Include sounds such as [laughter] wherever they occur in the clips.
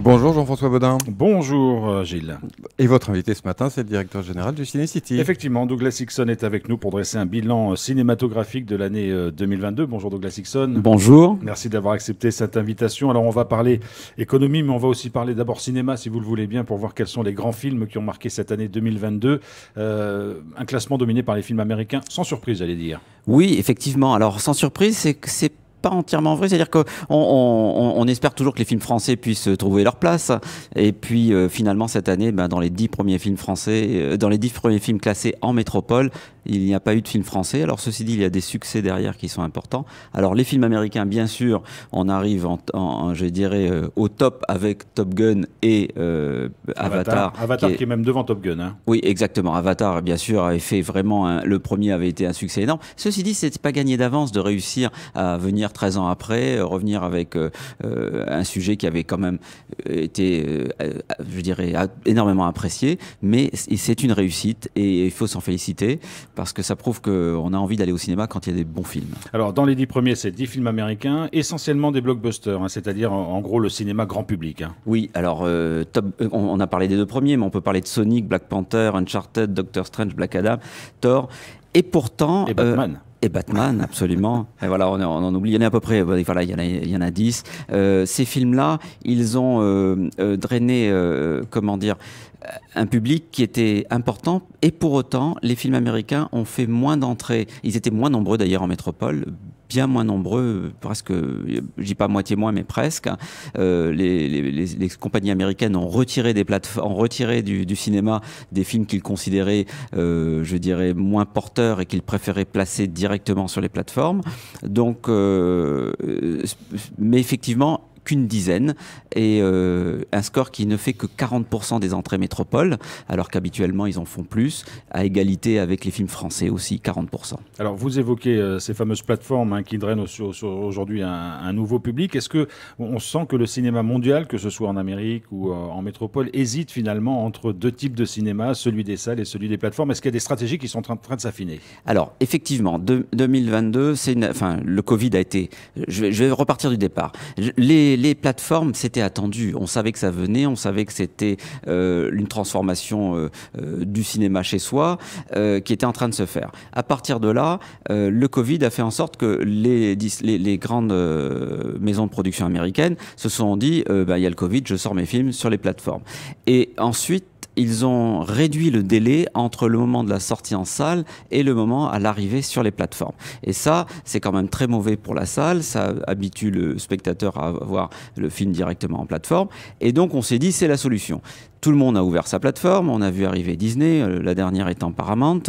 Bonjour Jean-François Baudin. Bonjour euh, Gilles. Et votre invité ce matin, c'est le directeur général du CinéCity. Effectivement, Douglas Hickson est avec nous pour dresser un bilan euh, cinématographique de l'année 2022. Euh, Bonjour Douglas Hickson. Bonjour. Merci d'avoir accepté cette invitation. Alors on va parler économie, mais on va aussi parler d'abord cinéma, si vous le voulez bien, pour voir quels sont les grands films qui ont marqué cette année 2022. un classement dominé par les films américains, sans surprise, allez dire. Oui, effectivement. Alors sans surprise, c'est que c'est pas entièrement vrai. C'est-à-dire qu'on on, espère toujours que les films français puissent euh, trouver leur place. Et puis euh, finalement, cette année, ben, dans les dix premiers films français, euh, dans les dix premiers films classés en métropole, il n'y a pas eu de film français. Alors ceci dit, il y a des succès derrière qui sont importants. Alors les films américains, bien sûr, on arrive, en, je dirais, au top avec Top Gun et Avatar. qui est... même devant Top Gun. Hein. Oui, exactement. Avatar, bien sûr, avait fait vraiment. le premier avait été un succès énorme. Ceci dit, c'est pas gagné d'avance de réussir à venir 13 ans après, euh, revenir avec euh, euh, un sujet qui avait quand même été, je dirais, énormément apprécié. Mais c'est une réussite et il faut s'en féliciter parce que ça prouve qu'on a envie d'aller au cinéma quand il y a des bons films. Alors, dans les dix premiers, c'est dix films américains, essentiellement des blockbusters, hein, c'est-à-dire en, gros le cinéma grand public. Hein. Oui, alors, top, on, on a parlé des de deux premiers, mais on peut parler de Sonic, Black Panther, Uncharted, Doctor Strange, Black Adam, Thor. Et pourtant. Et euh, Batman. et Batman, absolument. [laughs] Et voilà, on, en oublie. Il y en a à peu près, euh, voilà, il y en a, dix. 10. Euh, ces films-là, ils ont drainé, comment dire, un public qui était important. Et pour autant, les films américains ont fait moins d'entrées. Ils étaient moins nombreux d'ailleurs en métropole, bien moins nombreux, presque, je dis pas moitié moins, mais presque. Euh, les, compagnies américaines ont retiré, des ont retiré du, cinéma des films qu'ils considéraient, euh, je dirais, moins porteurs et qu'ils préféraient placer directement sur les plateformes. Donc, euh, mais effectivement, qu'une dizaine et euh, un score qui ne fait que 40% des entrées métropole, alors qu'habituellement ils en font plus, à égalité avec les films français aussi, 40%. Alors vous évoquez euh, ces fameuses plateformes hein, qui drainent aujourd'hui un, nouveau public. Est-ce que on sent que le cinéma mondial, que ce soit en Amérique ou euh, en métropole, hésite finalement entre deux types de cinéma, celui des salles et celui des plateformes Est-ce qu'il y a des stratégies qui sont en train de s'affiner Alors effectivement, de, 2022, c'est enfin le Covid a été. Je je vais repartir du départ. Les les, plateformes, c'était attendu. On savait que ça venait, on savait que c'était euh, une transformation euh, euh, du cinéma chez soi qui était en train de se faire. À partir de là, le Covid a fait en sorte que les, grandes maisons de production américaines se sont dit, bah, il y a le Covid, je sors mes films sur les plateformes. Et ensuite, ils ont réduit le délai entre le moment de la sortie en salle et le moment à l'arrivée sur les plateformes. Et ça, c'est quand même très mauvais pour la salle, ça habitue le spectateur à voir le film directement en plateforme. Et donc on s'est dit, c'est la solution tout le monde a ouvert sa plateforme, on a vu arriver Disney, euh, la dernière étant Paramount,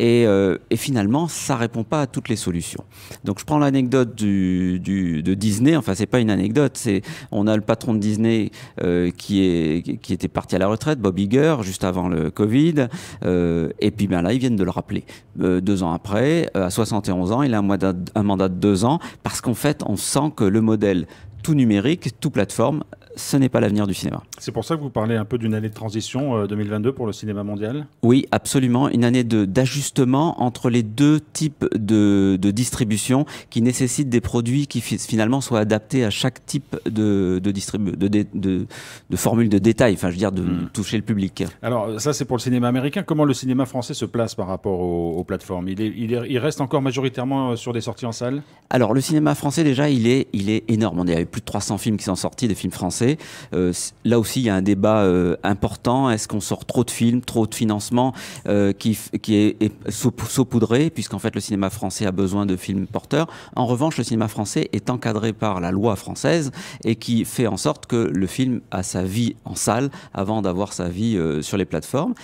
euh, et, finalement, ça répond pas à toutes les solutions. Donc je prends l'anecdote de Disney, enfin c'est pas une anecdote, c'est on a le patron de Disney euh, qui, est, qui était parti à la retraite, Bob Iger, juste avant le Covid, et puis ben là, ils viennent de le rappeler. deux ans après, à 71 ans, il a un mandat, un mandat de deux ans, parce qu'en fait, on sent que le modèle tout numérique, tout plateforme, ce n'est pas l'avenir du cinéma. C'est pour ça que vous parlez un peu d'une année de transition 2022 euh, pour le cinéma mondial Oui, absolument. Une année d'ajustement entre les deux types de, de, distribution qui nécessitent des produits qui finalement soient adaptés à chaque type de, de, de, de, de formule de détail, enfin je veux dire de hmm. toucher le public. Alors ça c'est pour le cinéma américain. Comment le cinéma français se place par rapport aux, plateformes il, est, il, reste encore majoritairement euh, sur des sorties en salle Alors le cinéma français déjà il est, il est énorme. On a eu plus de 300 films qui sont sortis, des films français. Euh, là aussi, il y a un débat euh, important. Est-ce qu'on sort trop de films, trop de financement euh, qui, qui est, saupoudré, puisqu'en fait le cinéma français a besoin de films porteurs. En revanche, le cinéma français est encadré par la loi française et qui fait en sorte que le film a sa vie en salle avant d'avoir sa vie sur les plateformes.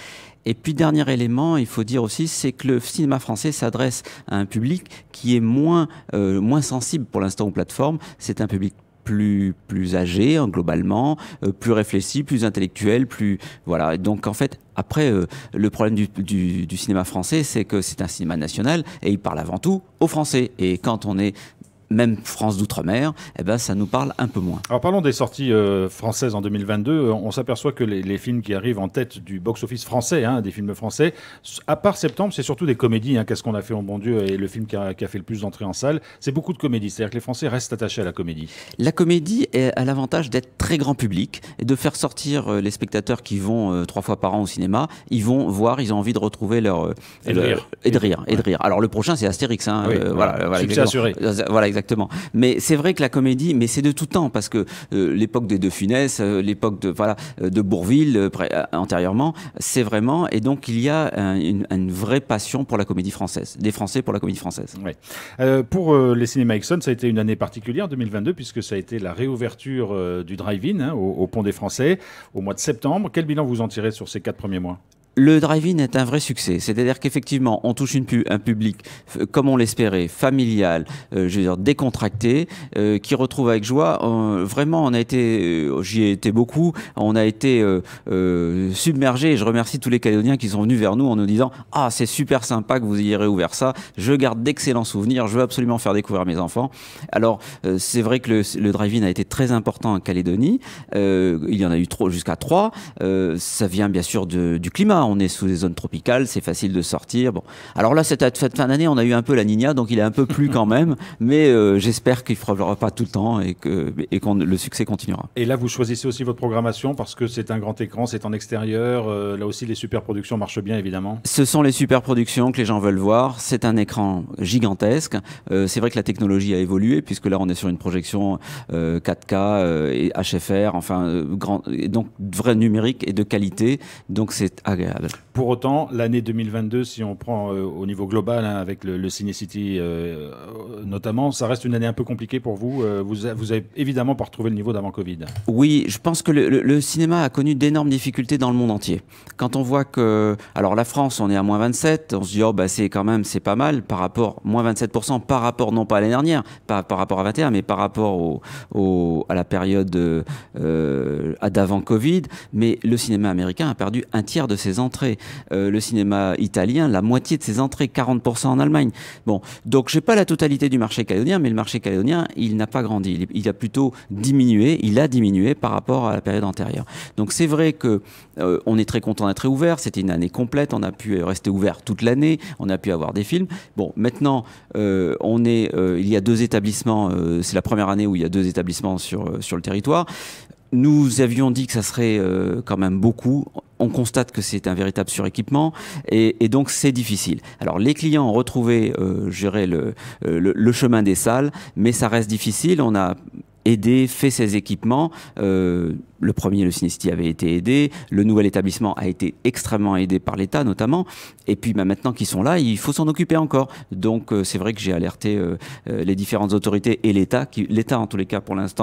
Et puis dernier élément, il faut dire aussi, c'est que le cinéma français s'adresse à un public qui est moins moins sensible pour l'instant aux plateformes. C'est un public plus plus âgés hein, globalement, euh, plus réfléchi, plus intellectuel, plus voilà. donc en fait, après, euh, le problème du, cinéma français, c'est que c'est un cinéma national et il parle avant tout aux Français. Et quand on est même France d'outre-mer, eh ben, ça nous parle un peu moins. Alors parlons des sorties euh, françaises en 2022. Euh, on s'aperçoit que les, films qui arrivent en tête du box-office français, hein, des films français, à part septembre, c'est surtout des comédies. Hein, qu'est-ce qu'on a fait, en bon Dieu, et le film qui a, fait le plus d'entrées en salle, c'est beaucoup de comédies. C'est-à-dire que les Français restent attachés à la comédie. La comédie a l'avantage d'être très grand public et de faire sortir euh, les spectateurs qui vont trois fois par an au cinéma. Ils vont voir, ils ont envie de retrouver leur... et, de rire. et de rire. Et de rire. Alors le prochain, c'est Astérix. Hein, voilà, Voilà, exactement. Mais c'est vrai que la comédie, mais c'est de tout temps, parce que euh, l'époque des deux Funès, euh, l'époque de, voilà, euh, de Bourville, antérieurement, c'est vraiment. Et donc, il y a une, vraie passion pour la comédie française, des Français pour la comédie française. pour les cinémas Exxon, ça a été une année particulière, 2022, puisque ça a été la réouverture du drive-in hein, au Pont des Français au mois de septembre. Quel bilan vous en tirez sur ces quatre premiers mois le drive-in est un vrai succès. C'est-à-dire qu'effectivement, on touche une un public, comme on l'espérait, familial, euh, je veux dire, décontracté, euh, qui retrouve avec joie. Euh, vraiment, on a été, j'y ai été beaucoup, on a été submergé. je remercie tous les Calédoniens qui sont venus vers nous en nous disant Ah, c'est super sympa que vous ayez réouvert ça. Je garde d'excellents souvenirs. Je veux absolument faire découvrir mes enfants. Alors, c'est vrai que le, le drive-in a été très important en Calédonie. il y en a eu jusqu'à trois. ça vient bien sûr du climat on est sous des zones tropicales, c'est facile de sortir. Bon, alors là, cette fin d'année, on a eu un peu la Nina, donc il a un peu plus [laughs] quand même, mais euh, j'espère qu'il ne fera pas tout le temps et que le succès continuera. Et là, vous choisissez aussi votre programmation parce que c'est un grand écran, c'est en extérieur. Euh, là aussi, les super productions marchent bien, évidemment. Ce sont les super productions que les gens veulent voir. C'est un écran gigantesque. Euh, c'est vrai que la technologie a évolué puisque là, on est sur une projection 4K et HFR, enfin, grand, donc vrai numérique et de qualité. Donc c'est agréable. Pour autant, l'année 2022, si on prend euh, au niveau global, hein, avec le, le euh, euh, notamment, ça reste une année un peu compliquée pour vous. vous, vous avez évidemment pas retrouvé le niveau d'avant Covid. Oui, je pense que le, cinéma a connu d'énormes difficultés dans le monde entier. Quand on voit que. Alors, la France, on est à moins 27, on se dit, oh, bah, c'est quand même, c'est pas mal par rapport, moins 27% par rapport, non pas à l'année dernière, pas par rapport à 21, mais par rapport à la période d'avant Covid. Mais le cinéma américain a perdu un tiers de ses ans entrées. Euh, le cinéma italien, la moitié de ses entrées, 40% en Allemagne. Bon, donc j'ai pas la totalité du marché calédonien, mais le marché calédonien, il n'a pas grandi. Il, a plutôt diminué, il a diminué par rapport à la période antérieure. Donc c'est vrai que euh, on est très content d'être ouvert, c'était une année complète, on a pu rester ouvert toute l'année, on a pu avoir des films. Bon, maintenant, euh, on est, il y a deux établissements, c'est la première année où il y a deux établissements sur, sur le territoire. Nous avions dit que ça serait quand même beaucoup on constate que c'est un véritable suréquipement et, donc c'est difficile. Alors les clients ont retrouvé, euh, euh, le, le, chemin des salles, mais ça reste difficile. On a aidé, fait ses équipements. Euh, le premier, le Cinesti, avait été aidé. Le nouvel établissement a été extrêmement aidé par l'État, notamment. Et puis bah, maintenant qu'ils sont là, il faut s'en occuper encore. Donc euh, c'est vrai que j'ai alerté euh, euh, les différentes autorités et l'État, l'État en tous les cas pour l'instant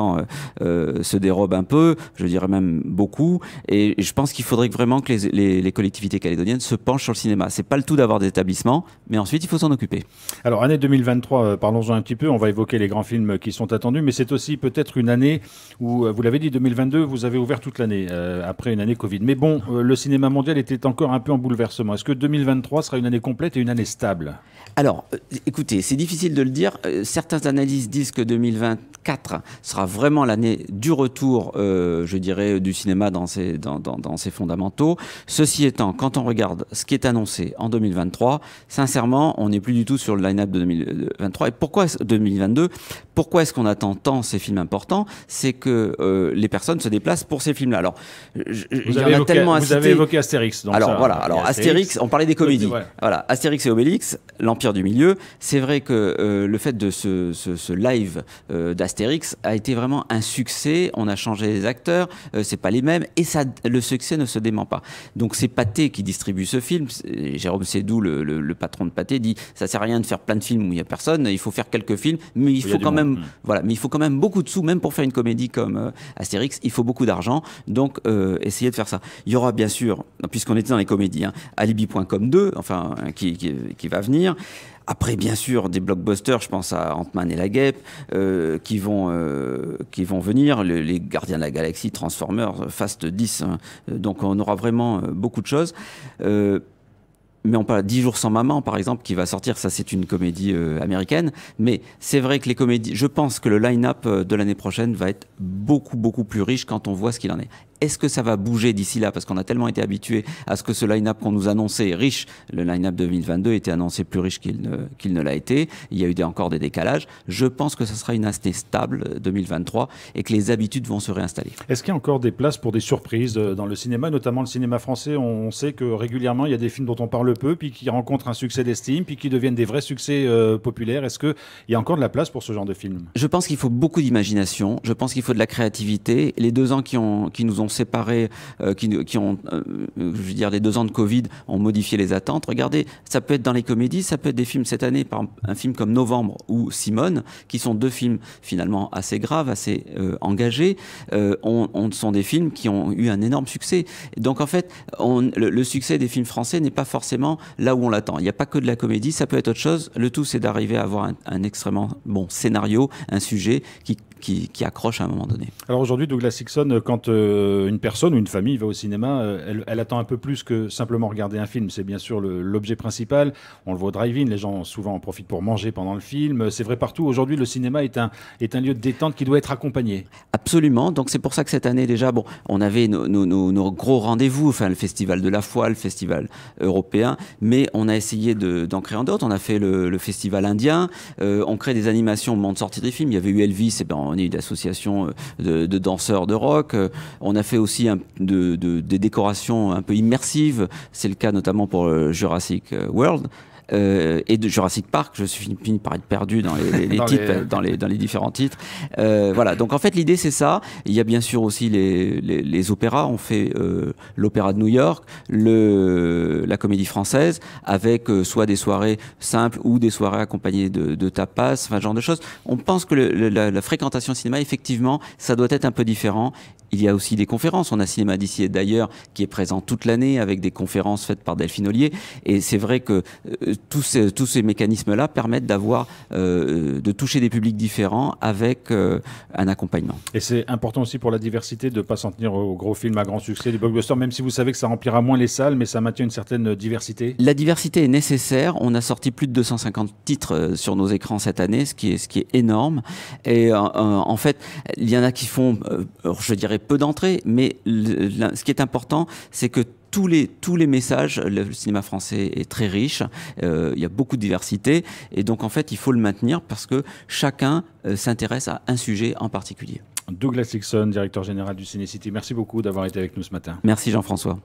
se dérobe un peu, je dirais même beaucoup. Et je pense qu'il faudrait vraiment que les, les, collectivités calédoniennes se penchent sur le cinéma. C'est pas le tout d'avoir des établissements, mais ensuite il faut s'en occuper. Alors année 2023, parlons-en un petit peu. On va évoquer les grands films qui sont attendus, mais c'est aussi peut-être une année où, vous l'avez dit, 2022, vous vous avez ouvert toute l'année, euh, après une année Covid. Mais bon, euh, le cinéma mondial était encore un peu en bouleversement. Est-ce que 2023 sera une année complète et une année stable Alors, euh, écoutez, c'est difficile de le dire. certains analyses disent que 2024 sera vraiment l'année du retour, je dirais, du cinéma dans ses, dans ses fondamentaux. Ceci étant, quand on regarde ce qui est annoncé en 2023, sincèrement, on n'est plus du tout sur le line-up de 2023. Et pourquoi 2022 Pourquoi est-ce qu'on attend tant ces films importants C'est que les personnes se déplacent pour ces films-là. Alors, vous, avez évoqué, tellement vous avez évoqué Astérix. alors voilà, alors Astérix, on parlait des comédies. Voilà, Astérix et Obélix, l'Empire du Milieu. C'est vrai que euh, le fait de ce, live euh, d'Astérix a été vraiment un succès. On a changé les acteurs, euh, c'est pas les mêmes, et ça, le succès ne se dément pas. Donc c'est Pathé qui distribue ce film. Jérôme Sédou, le, le, patron de Pathé, dit ça sert à rien de faire plein de films où il n'y a personne. Il faut faire quelques films, mais il, faut quand même, mm. voilà, mais il faut quand même beaucoup de sous, même pour faire une comédie comme Astérix, il faut beaucoup d'argent, donc euh, essayez de faire ça. Il y aura bien sûr, puisqu'on était dans les comédies, hein, Alibi.com 2, enfin, qui, va venir. Après, bien sûr, des blockbusters, je pense à Ant-Man et la Guêpe, euh, qui, vont, euh, qui vont venir, les, Gardiens de la Galaxie, Transformers, Fast 10. Hein, donc on aura vraiment beaucoup de choses mais on parle 10 jours sans maman, par exemple, qui va sortir, ça c'est une comédie euh, américaine. Mais c'est vrai que les comédies, je pense que le line-up euh, de l'année prochaine va être beaucoup, beaucoup plus riche quand on voit ce qu'il en est. Est-ce que ça va bouger d'ici là Parce qu'on a tellement été habitué à ce que ce line-up qu'on nous annonçait riche. Le line-up 2022 était annoncé plus riche qu'il ne, ne l'a été. Il y a eu des, encore des décalages. Je pense que ça sera une année stable 2023 euh, et que les habitudes vont se réinstaller. Est-ce qu'il y a encore des places pour des surprises euh, dans le cinéma, notamment le cinéma français On sait que régulièrement, il y a des films dont on parle peu, puis qui rencontrent un succès d'estime, puis qui deviennent des vrais succès euh, populaires. Est-ce qu'il y a encore de la place pour ce genre de film Je pense qu'il faut beaucoup d'imagination. Je pense qu'il faut de la créativité. Les deux ans qui, ont, qui nous ont séparés, euh, qui, ont, euh, euh, je veux dire, les deux ans de Covid ont modifié les attentes. Regardez, ça peut être dans les comédies, ça peut être des films cette année, par un film comme Novembre ou Simone, qui sont deux films finalement assez graves, assez engagés, on, sont des films qui ont eu un énorme succès. Donc en fait, le, succès des films français n'est pas forcément là où on l'attend. Il n'y a pas que de la comédie, ça peut être autre chose. Le tout, c'est d'arriver à avoir un extrêmement bon scénario, un sujet qui qui, accroche à un moment donné. Alors aujourd'hui, Douglas sixon euh, quand euh, une personne ou une famille va au cinéma, euh, elle, attend un peu plus que simplement regarder un film. C'est bien sûr l'objet principal. On le voit au drive-in, les gens souvent en profitent pour manger pendant le film. C'est vrai partout. Aujourd'hui, le cinéma est un, est un lieu de détente qui doit être accompagné. Absolument. Donc c'est pour ça que cette année déjà, bon, on avait nos, gros rendez-vous, enfin le Festival de la foi, le Festival européen, mais on a essayé d'en créer d'autres. On a fait le, Festival indien. on crée des animations au moment de sortie des films. Il y avait eu Elvis, et eh ben, on est une association euh, de, danseurs de rock. Euh, on a fait aussi des décorations un peu immersives. C'est le cas notamment pour euh, Jurassic World. Euh, et de Jurassic Park. Je suis fini par être perdu dans les, les, [laughs] euh, dans les... Dans, les, différents titres. Euh, voilà, donc en fait l'idée c'est ça. Il y a bien sûr aussi les, les, opéras. On fait euh, l'opéra de New York, le, la comédie française, avec euh, soit des soirées simples ou des soirées accompagnées de, de tapas, enfin genre de choses. On pense que le, la, fréquentation cinéma, effectivement, ça doit être un peu différent. Il y a aussi des conférences. On a Cinéma d'ici et d'ailleurs qui est présent toute l'année avec des conférences faites par Delphine Ollier. Et c'est vrai que tous ces, tous ces mécanismes-là permettent d'avoir, euh, de toucher des publics différents avec euh, un accompagnement. Et c'est important aussi pour la diversité de ne pas s'en tenir aux gros films à grand succès, des blockbusters, même si vous savez que ça remplira moins les salles, mais ça maintient une certaine diversité. La diversité est nécessaire. On a sorti plus de 250 titres euh, sur nos écrans cette année, ce qui est, ce qui est énorme. Et en fait, il y en a qui font, je dirais, peu d'entrées, mais ce qui est important, c'est que tous les, tous les messages. Le, cinéma français est très riche, euh, il y a beaucoup de diversité, et donc en fait, il faut le maintenir parce que chacun euh, s'intéresse à un sujet en particulier. Douglas Lixon, directeur général du Cinécity. merci beaucoup d'avoir été avec nous ce matin. Merci Jean-François.